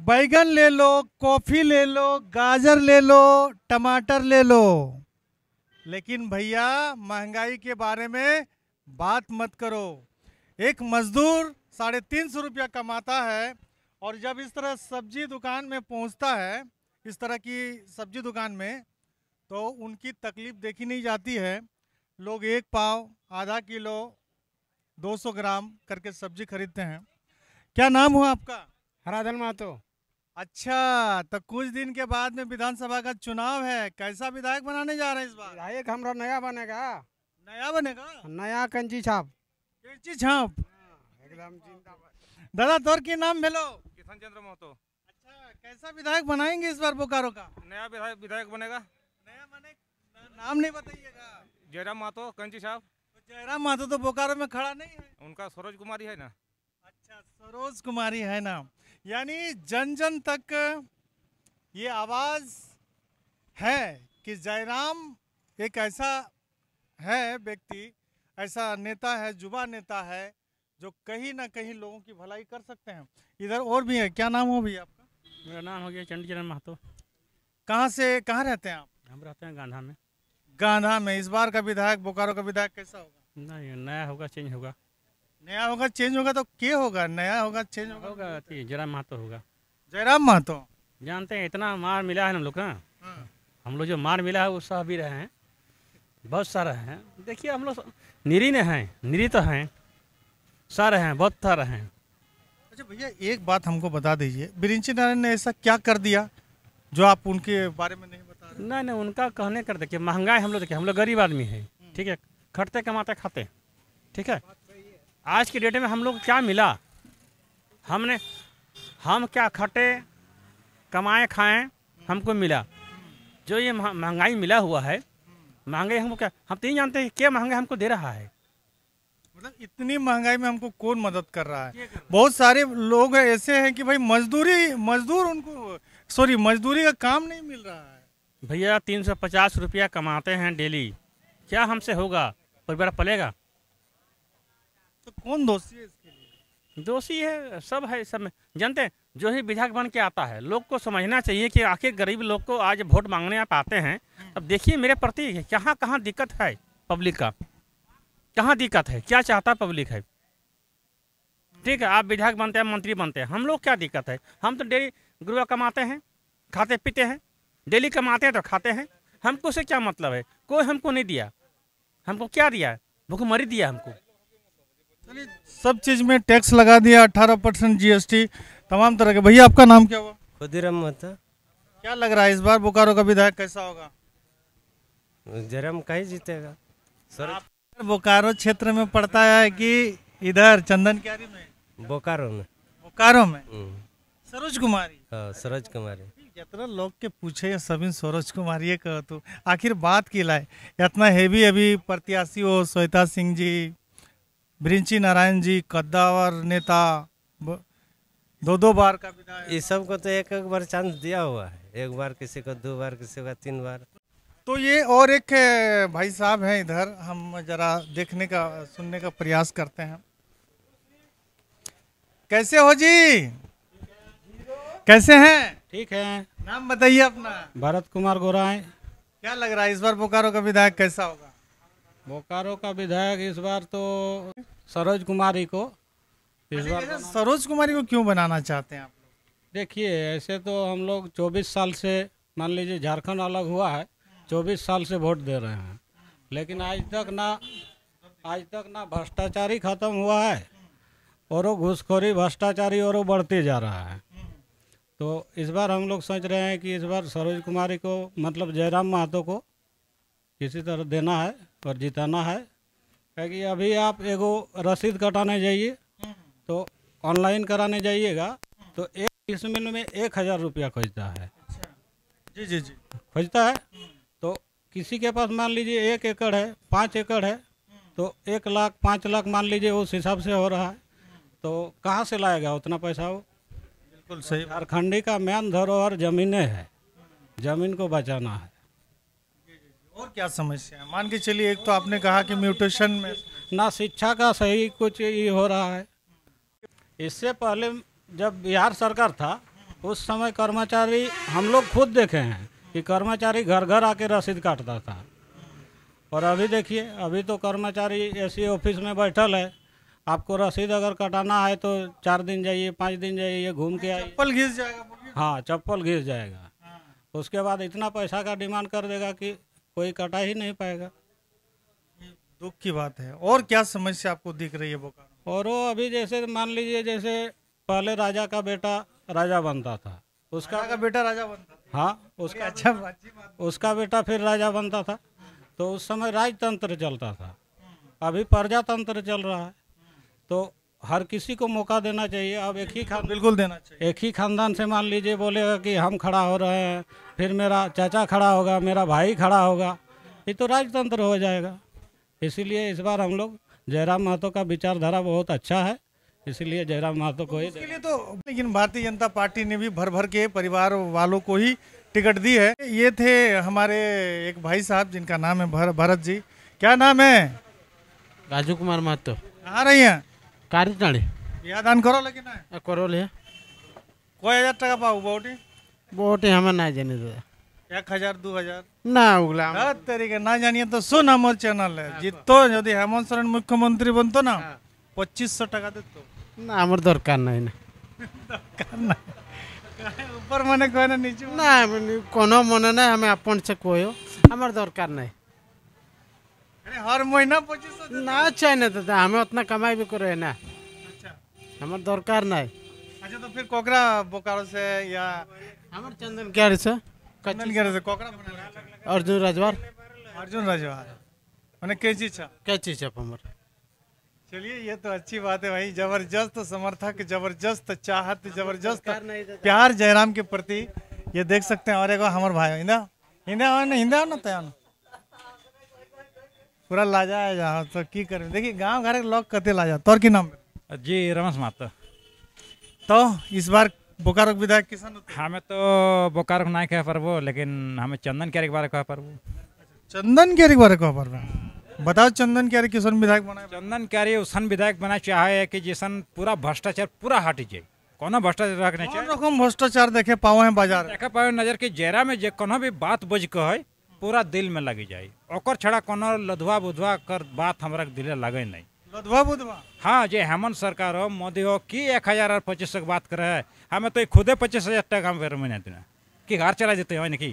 बैगन ले लो कॉफ़ी ले लो गाजर ले लो टमाटर ले लो लेकिन भैया महंगाई के बारे में बात मत करो एक मजदूर साढ़े तीन सौ रुपया कमाता है और जब इस तरह सब्जी दुकान में पहुंचता है इस तरह की सब्जी दुकान में तो उनकी तकलीफ़ देखी नहीं जाती है लोग एक पाव आधा किलो 200 ग्राम करके सब्जी खरीदते हैं क्या नाम हुआ आपका हराधन महतो अच्छा तो कुछ दिन के बाद में विधानसभा का चुनाव है कैसा विधायक बनाने जा रहे हैं इस बार विधायक हमारा नया बनेगा नया बनेगा नया कंची छाप कंची छाप हाँ, एकदम जिंदाबाद दादा तोर की नाम भेलो किशन चंद्र महतो अच्छा कैसा विधायक बनाएंगे इस बार बोकारो का नया विधायक विधायक बनेगा नया बने नाम नहीं बताइएगा जयराम महतो कंची छाप तो जयराम महतो तो बोकारो में खड़ा नहीं है उनका सूरज कुमारी है ना सरोज कुमारी है ना यानी जन जन तक ये आवाज़ है कि जयराम एक ऐसा है व्यक्ति ऐसा नेता है युवा नेता है जो कहीं ना कहीं लोगों की भलाई कर सकते हैं इधर और भी है क्या नाम हो भैया आपका मेरा नाम हो गया चंडीचरण महतो कहाँ से कहाँ रहते हैं आप हम रहते हैं गांधा में गांधा में इस बार का विधायक बोकारो का विधायक कैसा होगा नहीं नया होगा चेंज होगा नया होगा चेंज होगा तो क्या होगा नया होगा चेंज होगा तो जयराम महतो होगा जयराम महतो जानते हैं इतना मार मिला है हम लोग का हाँ। हम लोग जो मार मिला है वो सह भी रहे हैं बहुत सारा हैं देखिए हम लोग निरी ने हैं निरी तो हैं सारे हैं बहुत सारे हैं अच्छा भैया एक बात हमको बता दीजिए बिरिंची नारायण ने ऐसा क्या कर दिया जो आप उनके बारे में नहीं बता रहे नहीं नहीं उनका कहने कर देखिए महंगाई हम लोग देखिए हम लोग गरीब आदमी है हम्म। ठीक है खटते कमाते खाते ठीक है आज की डेट में हम लोग क्या मिला हमने हम क्या खटे कमाए खाएं हमको मिला जो ये महंगाई मिला हुआ है महंगाई हमको क्या हम तो नहीं जानते हैं क्या महंगाई हमको दे रहा है मतलब इतनी महंगाई में हमको कौन मदद कर रहा है बहुत सारे लोग ऐसे हैं कि भाई मजदूरी मजदूर उनको सॉरी मजदूरी का काम नहीं मिल रहा है भैया तीन सौ पचास रुपया कमाते हैं डेली क्या हमसे होगा परिवार पलेगा कौन दोषी है इसके लिए दोषी है सब है सब जानते हैं जो ही विधायक बन के आता है लोग को समझना चाहिए कि आखिर गरीब लोग को आज वोट मांगने आप आते हैं अब देखिए मेरे प्रति कहाँ कहाँ दिक्कत है पब्लिक का कहाँ दिक्कत है क्या चाहता पब्लिक है ठीक है आप विधायक बनते हैं मंत्री बनते हैं हम लोग क्या दिक्कत है हम तो डेली गुरुआ कमाते हैं खाते पीते हैं डेली कमाते हैं तो खाते हैं हमको से क्या मतलब है कोई हमको नहीं दिया हमको क्या दिया भुखमरी दिया हमको सब चीज़ में टैक्स लगा दिया अठारह परसेंट जी तमाम तरह के भैया आपका नाम क्या हुआ खुदीराम महता क्या लग रहा है इस बार बोकारो का विधायक कैसा होगा जरम कहीं जीतेगा सर बोकारो क्षेत्र में पड़ता है कि इधर चंदन क्यारी में बोकारो में बोकारो में हम्म। सरोज कुमारी हाँ, सरोज कुमारी जितना लोग के पूछे सभी सरोज कुमारी कह तो आखिर बात की लाए इतना हैवी अभी प्रत्याशी हो श्वेता सिंह जी ब्रिंची नारायण जी कद्दावर नेता दो दो बार का विधायक सब को तो एक एक बार चांस दिया हुआ है एक बार किसी को दो बार किसी को तीन बार तो ये और एक भाई साहब हैं इधर हम जरा देखने का सुनने का प्रयास करते हैं कैसे हो जी कैसे हैं ठीक है नाम बताइए अपना भरत कुमार गोराय क्या लग रहा है इस बार बोकारो का विधायक कैसा होगा बोकारो का विधायक इस बार तो सरोज कुमारी को सरोज कुमारी को क्यों बनाना चाहते हैं आप लोग देखिए ऐसे तो हम लोग 24 साल से मान लीजिए झारखंड अलग हुआ है 24 साल से वोट दे रहे हैं लेकिन आज तक ना आज तक ना भ्रष्टाचारी खत्म हुआ है और वो घुसखोरी भ्रष्टाचारी और वो बढ़ते जा रहा है तो इस बार हम लोग सोच रहे हैं कि इस बार सरोज कुमारी को मतलब जयराम महतो को किसी तरह देना है और जिताना है है कि अभी आप एगो रसीद कटाने जाइए तो ऑनलाइन कराने जाइएगा तो एक किस्मिल में एक हज़ार रुपया खोजता है अच्छा जी जी जी खोजता है तो किसी के पास मान लीजिए एक एकड़ है पाँच एकड़ है तो एक लाख पाँच लाख मान लीजिए उस हिसाब से हो रहा है तो कहाँ से लाएगा उतना पैसा वो बिल्कुल सही झारखंडी का मैन धरोहर जमीने है ज़मीन को बचाना है और क्या समस्या है मान के चलिए एक तो आपने कहा कि म्यूटेशन में ना शिक्षा का सही कुछ ये हो रहा है इससे पहले जब बिहार सरकार था उस समय कर्मचारी हम लोग खुद देखे हैं कि कर्मचारी घर घर आके रसीद काटता था और अभी देखिए अभी तो कर्मचारी ऐसी ऑफिस में बैठल है आपको रसीद अगर कटाना है तो चार दिन जाइए पाँच दिन जाइए घूम के आइए चप्पल घिस जाएगा हाँ चप्पल घिस जाएगा हाँ। उसके बाद इतना पैसा का डिमांड कर देगा कि कोई कटा ही नहीं पाएगा दुख की बात है और क्या समस्या आपको दिख रही है बोकारो और वो अभी जैसे मान लीजिए जैसे पहले राजा का बेटा राजा बनता था उसका राजा का बेटा राजा बनता हाँ उसका अच्छा उसका बेटा फिर राजा बनता था तो उस समय राजतंत्र चलता था अभी प्रजातंत्र चल रहा है तो हर किसी को मौका देना चाहिए अब एक ही खान बिल्कुल देना चाहिए एक ही खानदान से मान लीजिए बोलेगा कि हम खड़ा हो रहे हैं फिर मेरा चाचा खड़ा होगा मेरा भाई खड़ा होगा ये तो राजतंत्र हो जाएगा इसीलिए इस बार हम लोग जयराम महतो का विचारधारा बहुत अच्छा है इसीलिए जयराम महतो को इसके लिए तो लेकिन भारतीय जनता पार्टी ने भी भर भर के परिवार वालों को ही टिकट दी है ये थे हमारे एक भाई साहब जिनका नाम है भरत जी क्या नाम है राजू कुमार महतो आ रही हैं কারি টাড়ে বিয়া দান করো নাকি না করো লে কয় হাজার টাকা পাবো বউটি বউটি আমরা না জানি দাদা এক হাজার দু হাজার না ওগুলা তারিখে না জানিয়ে তো শোন আমার চ্যানেলে জিততো যদি হেমন্ত সোরেন মুখ্যমন্ত্রী বনতো না পঁচিশশো টাকা দিত না আমার দরকার নাই না দরকার নাই উপর মানে কয় না নিচে না কোনো মনে নাই আমি আপন সে কয়ও আমার দরকার নাই हर महीना पच्चीस ना चाहे तो ना दादा हमें उतना कमाई भी करो है ना अच्छा हमारे दरकार नहीं अच्छा तो फिर कोकरा बोकारो से या हमारे चंदन क्यार से चंदन क्या से कोकरा बना अर्जुन राजवार अर्जुन राजवार मैंने कैची छा कैची छा पमर चलिए ये तो अच्छी बात है भाई जबरदस्त समर्थक जबरदस्त चाहत जबरदस्त तो प्यार जयराम के प्रति ये देख सकते हैं और एक हमारे भाई हिंदा इंदा हिंदा ना तैयार पूरा ला जाए जा तो की करे देखिए गांव घर के लोग कते ला जा तोर की नाम जी रमेश माता तो इस बार बोकारो विधायक किसान हमें तो बोकारो नहीं कह पर लेकिन हमें चंदन क्यारे के बारे कह पर चंदन क्यारे के बारे कह पर बताओ चंदन क्यारे किसान विधायक बनाए चंदन क्यारे उसन विधायक बना चाहे है कि जैसन पूरा भ्रष्टाचार पूरा हट जाए कोनो भ्रष्टाचार रखने चाहिए रकम भ्रष्टाचार देखे पाओ है बाजार देखे पाओ नजर के जेरा में जे कोनो भी बात बुझ बज है पूरा दिल में लग जाई और छड़ा को लधुआ बुधवा कर बात हमारा दिले लगे नहीं लधुआ बुधवा हाँ जे हेमंत सरकार हो मोदी हो कि एक हजार और पच्चीस सौ बात करे है हमें तो खुदे पच्चीस हजार तक हम फिर महीने दिन कि घर चला जाते हैं कि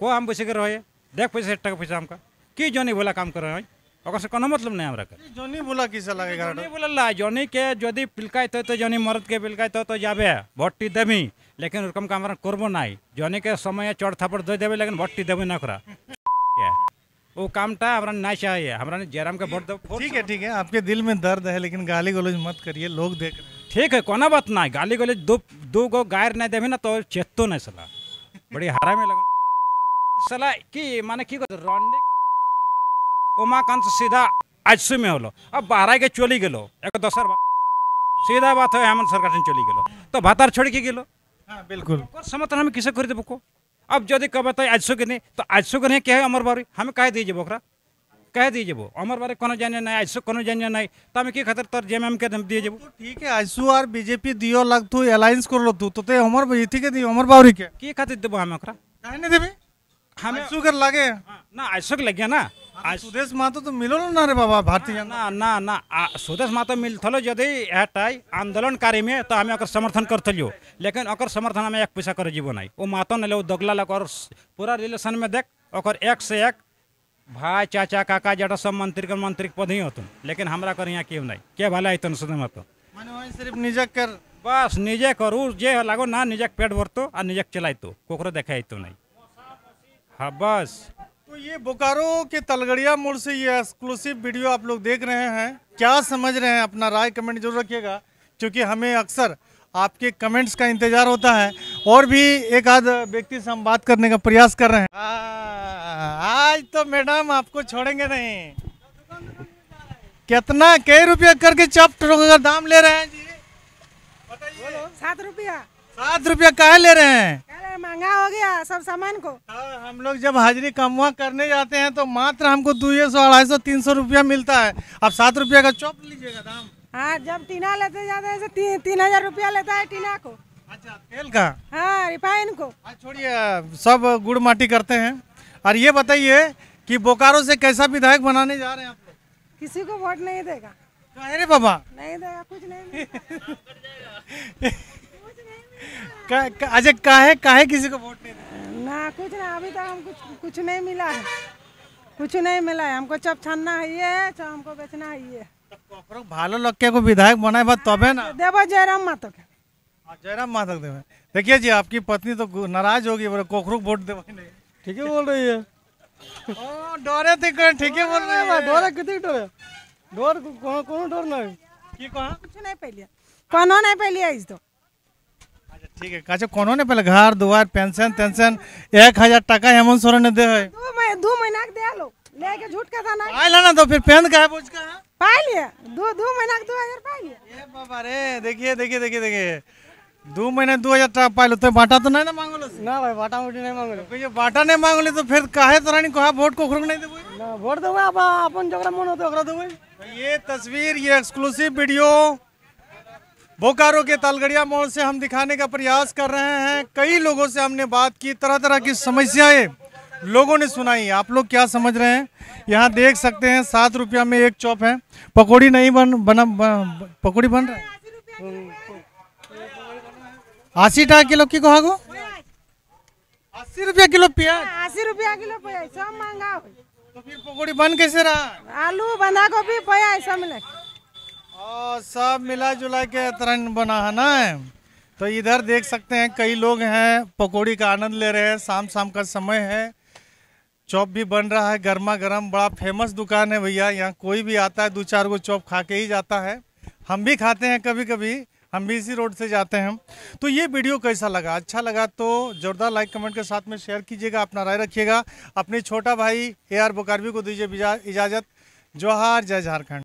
को हम बैसे के रहे देख पैसे टका पैसा हमका कि जो नहीं बोला काम कर रहे हैं ओकर से कोनो मतलब नहीं हमरा के जोनी बोला किसे लागे गाड़ा जोनी बोलला जोनी के यदि पिलकाइत तो जोनी मरद के पिलकाइत तो तो जाबे भट्टी देबी लेकिन रकम काम करबो नाही जोनी के समय चढ़ थापड़ दे देबे लेकिन भट्टी देबे ना करा वो काम टा हमरा ना चाहिए हमरा ने जयराम के वोट दो ठीक है ठीक है आपके दिल में दर्द है लेकिन गाली गलौज मत करिए लोग देख रहे हैं ठीक है कोना बात ना गाली गलौज दो दो गो गायर नहीं देबे ना तो चेतो नहीं सला बड़ी हरा में लगा सला की माने की रंडे उमाकांत सीधा आजसू में होलो अब बाहर के चली गलो एक दोसर बात सीधा बात है हेमंत सरकार से चली गलो तो भातार छोड़ के गलो हाँ बिल्कुल तो समर्थन हम किसे कर देबो को अब जदि कहब आजसू के नहीं तो आजसू के नहीं कहे अमर बारी हम कहे दीजिए ओकरा कह दीजिए वो अमर बारे कोनो जाने नहीं आजसू कोनो जाने नहीं तो हमें की खतर तर जेम के दिए जेबो तो ठीक है आजसू और बीजेपी दियो लग तू अलायंस कर लो तू तो ते अमर बीती के दियो अमर बावरी के की खातिर देबो हम ओकरा काहे नहीं देबे हमें शुगर लगे हाँ, ना अशोक लगे ना हाँ, तो सुदेश मातो तो मिलो ना रे बाबा भारतीय ना ना ना सुदेश मातो मिल थलो यदि हटाई कार्य में तो हमें अगर समर्थन कर थलियो लेकिन अगर समर्थन हमें एक पैसा कर जीवन आई वो मातो ने लो दगला लग और पूरा रिलेशन में देख और एक से एक भाई चाचा काका जटा सब मंत्री के मंत्री पद ही होतन लेकिन हमारा कर यहाँ क्यों नहीं क्या भला अतन सुदेश मातो माने सिर्फ निजक कर बस निजे करू जे लागो ना निजक पेट भरतो आ निजक चलाइतो कोकरो देखाइतो नहीं हबस हाँ, तो ये बोकारो के तलगड़िया मोड़ से ये एक्सक्लूसिव वीडियो आप लोग देख रहे हैं क्या समझ रहे हैं अपना राय कमेंट जरूर रखिएगा क्योंकि हमें अक्सर आपके कमेंट्स का इंतजार होता है और भी एक आध व्यक्ति से हम बात करने का प्रयास कर रहे हैं आ, आज तो मैडम आपको छोड़ेंगे नहीं कितना कई रुपया करके चप का दाम ले रहे हैं जी बताइए सात रुपया सात रुपया कहा ले रहे हैं महंगा हो गया सब सामान को हाँ, हम लोग जब हाजिरी हुआ करने जाते हैं तो मात्र हमको दो सौ अढ़ाई सौ तीन सौ रुपया मिलता है अब सात रुपया का चौप लीजिएगा दाम हाँ जब टीना लेते जाते हैं तो ती, तीन हजार रुपया लेता है टीना को अच्छा तेल का हाँ रिफाइन को हाँ, छोड़िए सब गुड़ माटी करते हैं और ये बताइए कि बोकारो से कैसा विधायक बनाने जा रहे हैं आप लोग किसी को वोट नहीं देगा अरे बाबा नहीं देगा कुछ नहीं अजय काहे काहे किसी को वोट नहीं ना कुछ ना अभी तक तो हम कुछ कुछ नहीं मिला है कुछ नहीं मिला है हमको चप छानना है ये चप हमको बेचना है ये तो भालो लग के को विधायक बनाए बात तबे ना देवो जयराम मातो के हाँ, जयराम मातो देवे देखिए जी आपकी पत्नी तो नाराज होगी बोले कोखरू वोट दे ठीक है बोल रही है ओ डरे थे ठीक है बोल रही है डरे कितनी डरे डर कौन कौन डर नहीं की कहा कुछ नहीं पहले कौन नहीं पहले आई तो ठीक है আচ্ছা कोनो ने पहले घर दुवार पेंशन टेंशन 1000 हजार टका हेमंत सोरेन ने दे है दो महीना दो महीना के दे लो लेके झूठ के था ना आइला ना तो फिर पेन का है पूछ का पाई लिए दो दो महीना के 2000 पाई लिए ए बाबा रे देखिए देखिए देखिए देखिए दो महीने दो हजार टाका पाइलो तो बाटा तो नहीं ना मांगलो ना भाई बाटा उठी नहीं मांगलो तो ये बाटा नहीं मांगले तो फिर काहे तो रानी कहा वोट को नहीं देबे ना वोट देबे अपन जकरा मन होतो ओकरा देबे ये तस्वीर ये एक्सक्लूसिव वीडियो बोकारो के तालगड़िया मोल से हम दिखाने का प्रयास कर रहे हैं कई लोगों से हमने बात की तरह तरह की समस्याएं लोगों ने सुनाई आप लोग क्या समझ रहे हैं यहाँ देख सकते हैं सात रुपया में एक चौप है पकौड़ी नहीं बन बना पकौड़ी बन रहा है अस्सी टा किलो की कहा अस्सी रुपया किलो प्याज हाँ, अस्सी रुपया किलो प्याज सब महंगा तो फिर पकौड़ी बन कैसे रहा आलू बंधा गोभी प्याज सब मिले और सब मिला जुला के तरंग बना है ना तो इधर देख सकते हैं कई लोग हैं पकौड़ी का आनंद ले रहे हैं शाम शाम का समय है चॉप भी बन रहा है गर्मा गर्म बड़ा फेमस दुकान है भैया यहाँ कोई भी आता है दो चार गो चॉप खा के ही जाता है हम भी खाते हैं कभी कभी हम भी इसी रोड से जाते हैं तो ये वीडियो कैसा लगा अच्छा लगा तो जोरदार लाइक कमेंट के साथ में शेयर कीजिएगा अपना राय रखिएगा अपने छोटा भाई ए आर बोकारवी को दीजिए इजाज़त जवाहर जय झारखंड